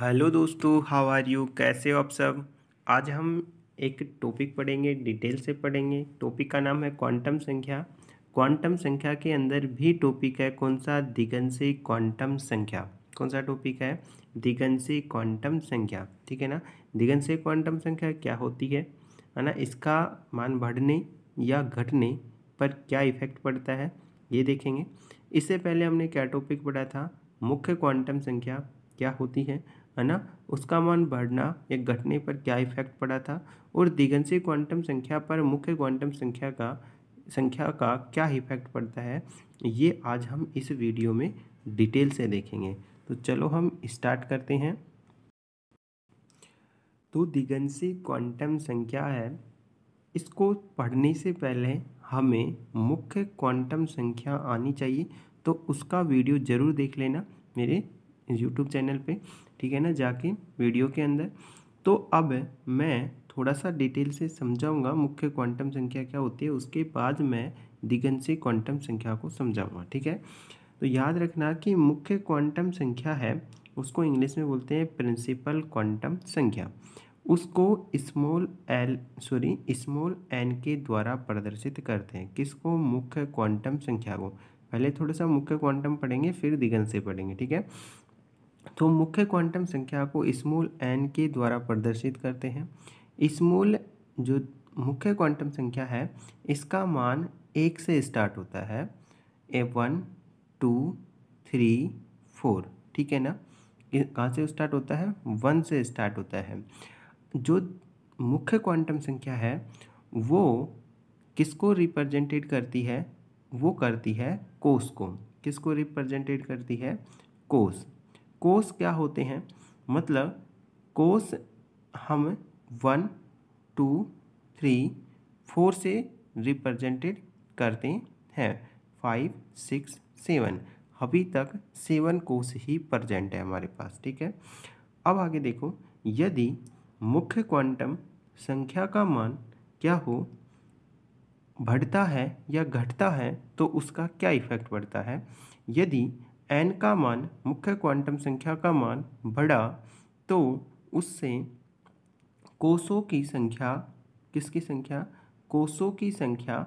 hello दोस्तों how are you कैसे हो आप सब आज हम एक टॉपिक पढ़ेंगे डिटेल से पढ़ेंगे टॉपिक का नाम है क्वांटम संख्या क्वांटम संख्या के अंदर भी टॉपिक है कौन सा दिगन से क्वांटम संख्या कौन सा टॉपिक है दिगन से क्वांटम संख्या ठीक है ना दिगन से क्वांटम संख्या क्या होती है है ना इसका मान बढ़ने या घटने पर क्या इफेक्ट पड़ता है ये देखेंगे इससे पहले हमने क्या टॉपिक पढ़ा था मुख्य क्वांटम संख्या क्या होती है है ना उसका मान बढ़ना या घटने पर क्या इफेक्ट पड़ा था और दिगंसी क्वांटम संख्या पर मुख्य क्वांटम संख्या का संख्या का क्या इफेक्ट पड़ता है ये आज हम इस वीडियो में डिटेल से देखेंगे तो चलो हम स्टार्ट करते हैं तो दिगंसी क्वांटम संख्या है इसको पढ़ने से पहले हमें मुख्य क्वांटम संख्या आनी चाहिए तो उसका वीडियो ज़रूर देख लेना मेरे यूट्यूब चैनल पे ठीक है ना जाके वीडियो के अंदर तो अब मैं थोड़ा सा डिटेल से समझाऊंगा मुख्य क्वांटम संख्या क्या होती है उसके बाद मैं दिगन से क्वांटम संख्या को समझाऊंगा ठीक है तो याद रखना कि मुख्य क्वांटम संख्या है उसको इंग्लिश में बोलते हैं प्रिंसिपल क्वांटम संख्या उसको small L sorry small N के द्वारा प्रदर्शित करते हैं किसको मुख्य क्वांटम संख्या को पहले थोड़ा सा मुख्य क्वांटम पढ़ेंगे फिर दिगन से पढ़ेंगे ठीक है तो मुख्य क्वांटम संख्या को स्मॉल एन के द्वारा प्रदर्शित करते हैं स्मॉल जो मुख्य क्वांटम संख्या है इसका मान एक से स्टार्ट होता है A one two three four ठीक है ना कहाँ से स्टार्ट होता है वन से स्टार्ट होता है जो मुख्य क्वांटम संख्या है वो किसको रिप्रेजेंटेड करती है वो करती है कोस को किसको रिप्रेजेंटेड करती है कोस कोस क्या होते हैं मतलब कोस हम वन टू थ्री फोर से रिप्रेजेंटेड करते हैं फाइव सिक्स सेवन अभी तक सेवन कोस ही प्रजेंट है हमारे पास ठीक है अब आगे देखो यदि मुख्य क्वांटम संख्या का मान क्या हो बढ़ता है या घटता है तो उसका क्या इफेक्ट पड़ता है यदि एन का मान मुख्य क्वांटम संख्या का मान बढ़ा तो उससे कोसों की संख्या किसकी संख्या कोसों की संख्या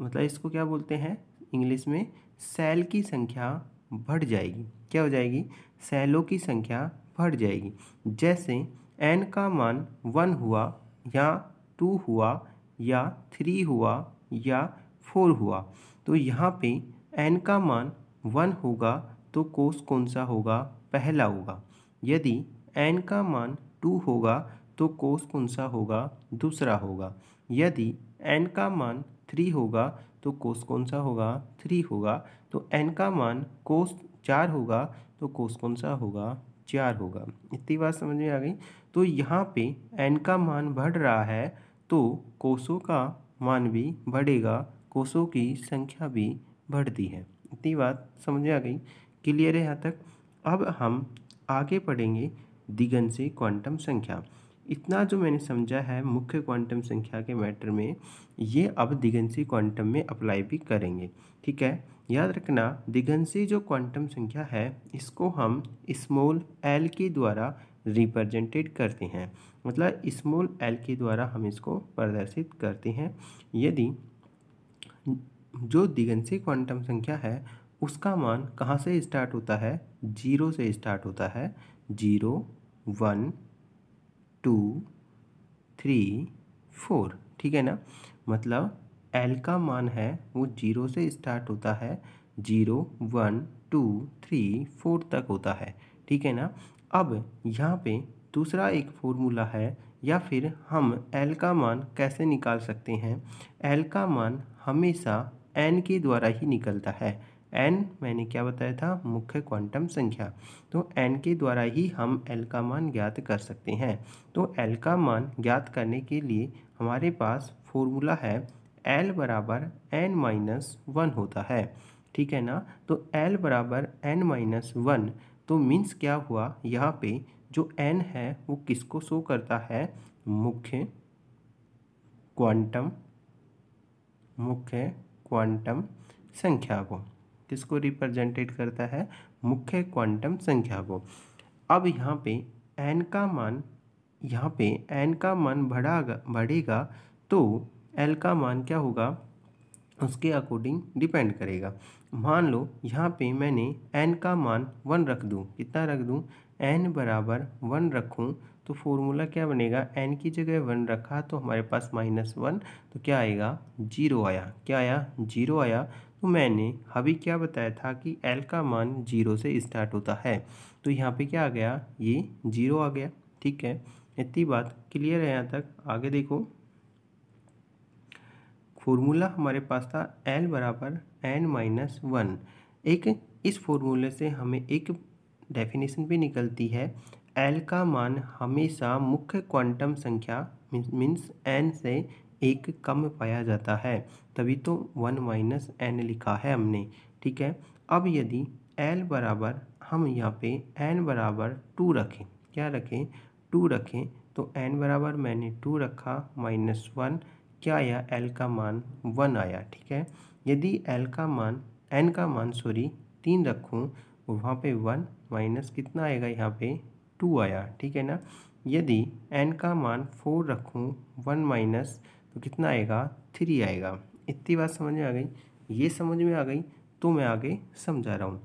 मतलब इसको क्या बोलते हैं इंग्लिश में सेल की संख्या बढ़ जाएगी क्या हो जाएगी सेलों की संख्या बढ़ जाएगी जैसे एन का मान वन हुआ या टू हुआ या थ्री हुआ या फोर हुआ तो यहाँ पे एन का मान वन होगा तो कोस कौन सा होगा पहला होगा यदि एन का मान टू होगा तो कोस कौन सा होगा दूसरा होगा यदि एन का मान थ्री होगा तो कोस कौन सा होगा थ्री होगा तो एन का मान कोस चार होगा तो कोस कौन सा होगा चार होगा इतनी बात समझ में आ गई तो यहाँ पे एन का मान बढ़ रहा है तो कोसों का मान भी बढ़ेगा कोसों की संख्या भी बढ़ती है इतनी बात समझ आ गई क्लियर है यहाँ तक अब हम आगे पढ़ेंगे दिगन से क्वांटम संख्या इतना जो मैंने समझा है मुख्य क्वांटम संख्या के मैटर में ये अब दिगंसी क्वांटम में अप्लाई भी करेंगे ठीक है याद रखना दिगंसी जो क्वांटम संख्या है इसको हम स्मॉल एल के द्वारा रिप्रेजेंटेड करते हैं मतलब स्मॉल एल के द्वारा हम इसको प्रदर्शित करते हैं यदि जो दिगंसी क्वांटम संख्या है उसका मान कहाँ से स्टार्ट होता है जीरो से स्टार्ट होता है zero one two three four ठीक है ना मतलब एल का मान है वो जीरो से स्टार्ट होता है zero one two three four तक होता है ठीक है ना अब यहाँ पे दूसरा एक फॉर्मूला है या फिर हम एल का मान कैसे निकाल सकते हैं एल का मान हमेशा एन के द्वारा ही निकलता है एन मैंने क्या बताया था मुख्य क्वांटम संख्या तो एन के द्वारा ही हम एल का मान ज्ञात कर सकते हैं तो एल का मान ज्ञात करने के लिए हमारे पास फॉर्मूला है एल बराबर एन माइनस वन होता है ठीक है ना तो एल बराबर एन माइनस वन तो मीन्स क्या हुआ यहाँ पे जो एन है वो किसको शो करता है मुख्य क्वांटम मुख्य क्वांटम संख्या को किसको रिप्रेजेंटेट करता है मुख्य क्वांटम संख्या को अब यहाँ पे एन का मान यहाँ पे एन का मान बढ़ागा बढ़ेगा तो एल का मान क्या होगा उसके अकॉर्डिंग डिपेंड करेगा मान लो यहाँ पे मैंने एन का मान वन रख दूँ कितना रख दूँ एन बराबर वन रखूँ तो फॉर्मूला क्या बनेगा एन की जगह वन रखा तो हमारे पास माइनस वन तो क्या आएगा जीरो आया क्या आया जीरो आया तो मैंने अभी क्या बताया था कि एल का मान जीरो से स्टार्ट होता है तो यहाँ पे क्या आ गया ये जीरो आ गया ठीक है इतनी बात क्लियर है यहाँ तक आगे देखो फॉर्मूला हमारे पास था एल बराबर एन माइनस वन एक इस फॉर्मूले से हमें एक डेफिनेशन भी निकलती है एल का मान हमेशा मुख्य क्वांटम संख्या मीन्स एन से एक कम पाया जाता है तभी तो वन माइनस एन लिखा है हमने ठीक है अब यदि एल बराबर हम यहाँ पे एन बराबर टू रखें क्या रखें टू रखें तो एन बराबर मैंने टू रखा माइनस वन क्या आया एल का मान वन आया ठीक है यदि एल का मान एन का मान सॉरी तीन रखूँ तो वहाँ पे वन माइनस कितना आएगा यहाँ पे टू आया ठीक है ना यदि एन का मान फोर रखूँ वन माइनस तो कितना आएगा थ्री आएगा इतनी बात समझ में आ गई ये समझ में आ गई तो मैं आगे समझा रहा हूँ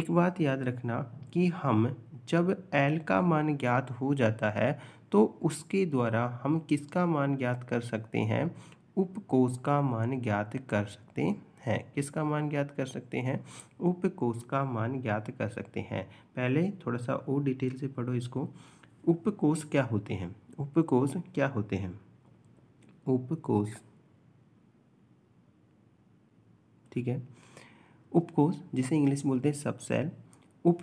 एक बात याद रखना कि हम जब एल का मान ज्ञात हो जाता है तो उसके द्वारा हम किसका मान ज्ञात कर सकते हैं उपकोष का मान ज्ञात कर सकते है किसका मान ज्ञात कर सकते हैं उपकोष का मान ज्ञात कर सकते हैं पहले थोड़ा सा और डिटेल से पढ़ो इसको उपकोष क्या होते हैं उपकोष क्या होते हैं उपकोष ठीक है उपकोष जिसे इंग्लिश बोलते हैं सबसेल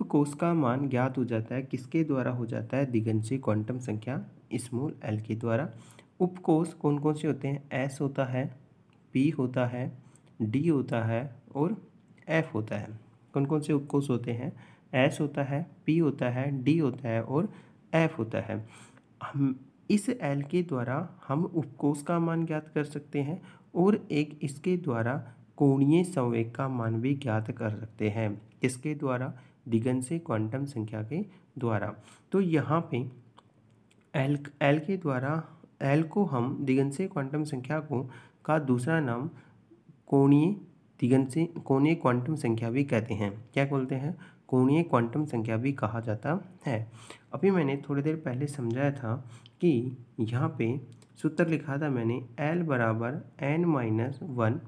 कोष का मान ज्ञात हो जाता है किसके द्वारा हो जाता है दिगंशी क्वांटम संख्या स्मूल एल के द्वारा उपकोष कौन कौन से होते हैं एस होता है पी होता है डी होता है और एफ होता है कौन कौन से उपकोष होते हैं एस होता है पी होता है डी होता है और एफ होता है हम इस एल के द्वारा हम उपकोष का मान ज्ञात कर सकते हैं और एक इसके द्वारा कोणीय संवेग का मान भी ज्ञात कर सकते हैं इसके द्वारा दिगन से क्वांटम संख्या के द्वारा तो यहाँ पे एल एल के द्वारा एल को हम दिगन से क्वांटम संख्या को का दूसरा नाम कोणीय तिगन से कोणीय क्वांटम संख्या भी कहते हैं क्या बोलते हैं कोणीय क्वांटम संख्या भी कहा जाता है अभी मैंने थोड़ी देर पहले समझाया था कि यहाँ पे सूत्र लिखा था मैंने एल बराबर एन माइनस वन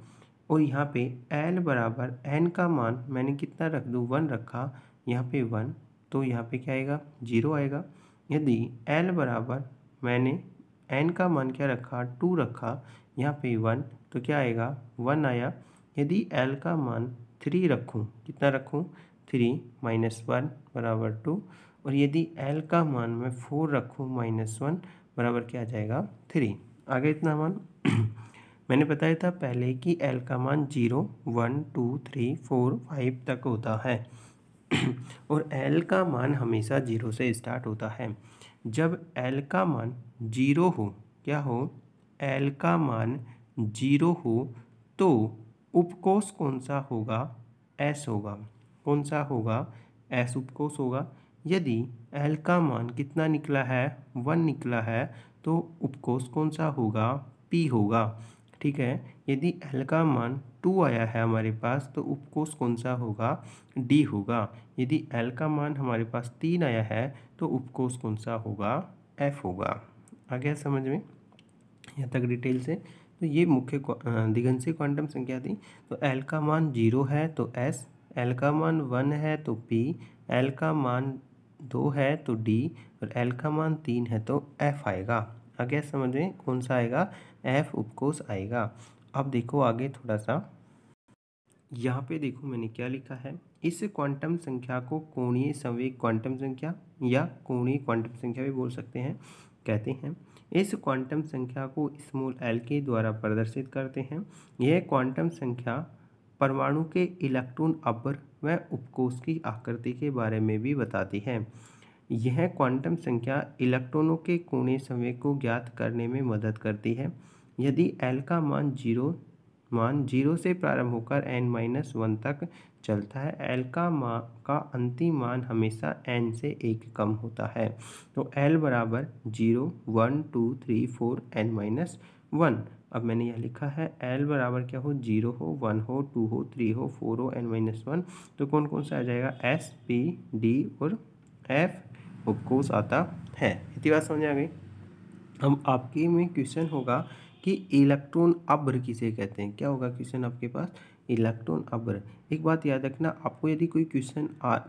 और यहाँ पे एल बराबर एन का मान मैंने कितना रख दूँ वन रखा यहाँ पे वन तो यहाँ पे क्या आएगा जीरो आएगा यदि एल बराबर मैंने एन का मान क्या रखा टू रखा यहाँ पे वन तो क्या आएगा वन आया यदि एल का मान थ्री रखूँ कितना रखूँ थ्री माइनस वन बराबर टू और यदि एल का मान मैं फोर रखूँ माइनस वन बराबर क्या आ जाएगा थ्री आगे इतना मान मैंने बताया था पहले कि एल का मान zero one two three four five तक होता है और एल का मान हमेशा जीरो से स्टार्ट होता है जब एल का मान जीरो हो क्या हो एल का मान जीरो हो तो उपकोष कौन सा होगा एस होगा कौन सा होगा एस उपकोष होगा यदि एल का मान कितना निकला है वन निकला है तो उपकोष कौन सा होगा पी होगा ठीक है यदि एल का मान टू आया है हमारे पास तो उपकोष कौन सा होगा डी होगा यदि एल का मान हमारे पास तीन आया है तो उपकोष कौन सा होगा एफ होगा आ गया समझ में यहाँ तक डिटेल से तो ये मुख्य दिगंत से क्वांटम संख्या थी तो एल का मान जीरो है तो एस एल का मान वन है तो पी एल का मान दो है तो डी और एल का मान तीन है तो एफ आएगा आगे समझ में कौन सा आएगा एफ उपकोष आएगा अब देखो आगे थोड़ा सा यहाँ पे देखो मैंने क्या लिखा है इस क्वांटम संख्या को कोणीय संवेग क्वांटम संख्या या कोणीय क्वांटम संख्या भी बोल सकते हैं कहते हैं इस क्वांटम संख्या को स्मॉल एल के द्वारा प्रदर्शित करते हैं यह क्वांटम संख्या परमाणु के इलेक्ट्रॉन अपर व उपकोष की आकृति के बारे में भी बताती है यह क्वांटम संख्या इलेक्ट्रॉनों के कोणीय समय को ज्ञात करने में मदद करती है यदि एल का मान जीरो मान जीरो से प्रारंभ होकर एन माइनस वन तक चलता है एल का मान का अंतिम मान हमेशा एन से एक कम होता है तो एल बराबर zero one two three four N minus one अब मैंने यह लिखा है एल बराबर क्या हो जीरो हो वन हो टू हो थ्री हो फोर हो एन माइनस वन तो कौन कौन सा आ जाएगा एस पी डी और एफ उपकोष आता है इतनी बात समझ आ गई अब आपके में क्वेश्चन होगा कि इलेक्ट्रॉन अब्र किसे कहते हैं क्या होगा क्वेश्चन आपके पास इलेक्ट्रॉन अब्र एक बात याद रखना आपको यदि कोई क्वेश्चन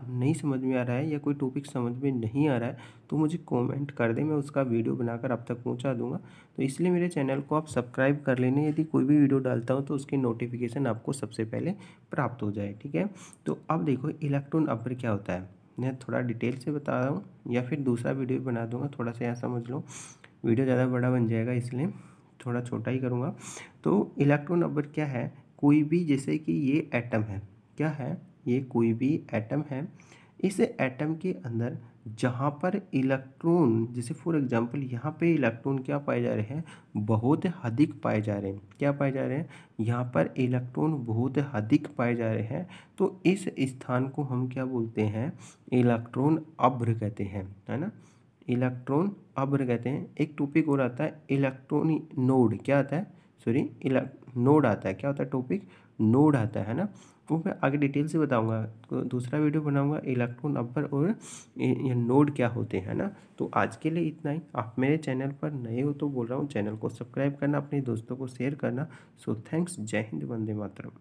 नहीं समझ में आ रहा है या कोई टॉपिक समझ में नहीं आ रहा है तो मुझे कमेंट कर दें मैं उसका वीडियो बनाकर आप तक पहुंचा दूंगा तो इसलिए मेरे चैनल को आप सब्सक्राइब कर लेने यदि कोई भी वीडियो डालता हूं तो उसकी नोटिफिकेशन आपको सबसे पहले प्राप्त हो जाए ठीक है तो अब देखो इलेक्ट्रॉन अब्र क्या होता है मैं थोड़ा डिटेल से बता रहा हूँ या फिर दूसरा वीडियो बना दूंगा थोड़ा सा यहाँ समझ लो वीडियो ज़्यादा बड़ा बन जाएगा इसलिए थोड़ा छोटा ही करूँगा तो इलेक्ट्रॉन नंबर क्या है कोई भी जैसे कि ये एटम है क्या है ये कोई भी एटम है इस एटम के अंदर जहाँ पर इलेक्ट्रॉन जैसे फॉर एग्जांपल यहाँ पे इलेक्ट्रॉन क्या पाए जा रहे हैं बहुत अधिक पाए जा रहे हैं क्या पाए जा रहे हैं यहाँ पर इलेक्ट्रॉन बहुत अधिक पाए जा रहे हैं तो इस स्थान को हम क्या बोलते हैं इलेक्ट्रॉन अभ्र कहते हैं है ना इलेक्ट्रॉन अब कहते हैं एक टॉपिक और आता है इलेक्ट्रॉनिक नोड क्या आता है सॉरी नोड आता है क्या होता है टॉपिक नोड आता है ना वो मैं आगे डिटेल से बताऊंगा तो दूसरा वीडियो बनाऊंगा इलेक्ट्रॉन अपर और ये नोड क्या होते हैं ना तो आज के लिए इतना ही आप मेरे चैनल पर नए हो तो बोल रहा हूँ चैनल को सब्सक्राइब करना अपने दोस्तों को शेयर करना सो थैंक्स जय हिंद वंदे मातरम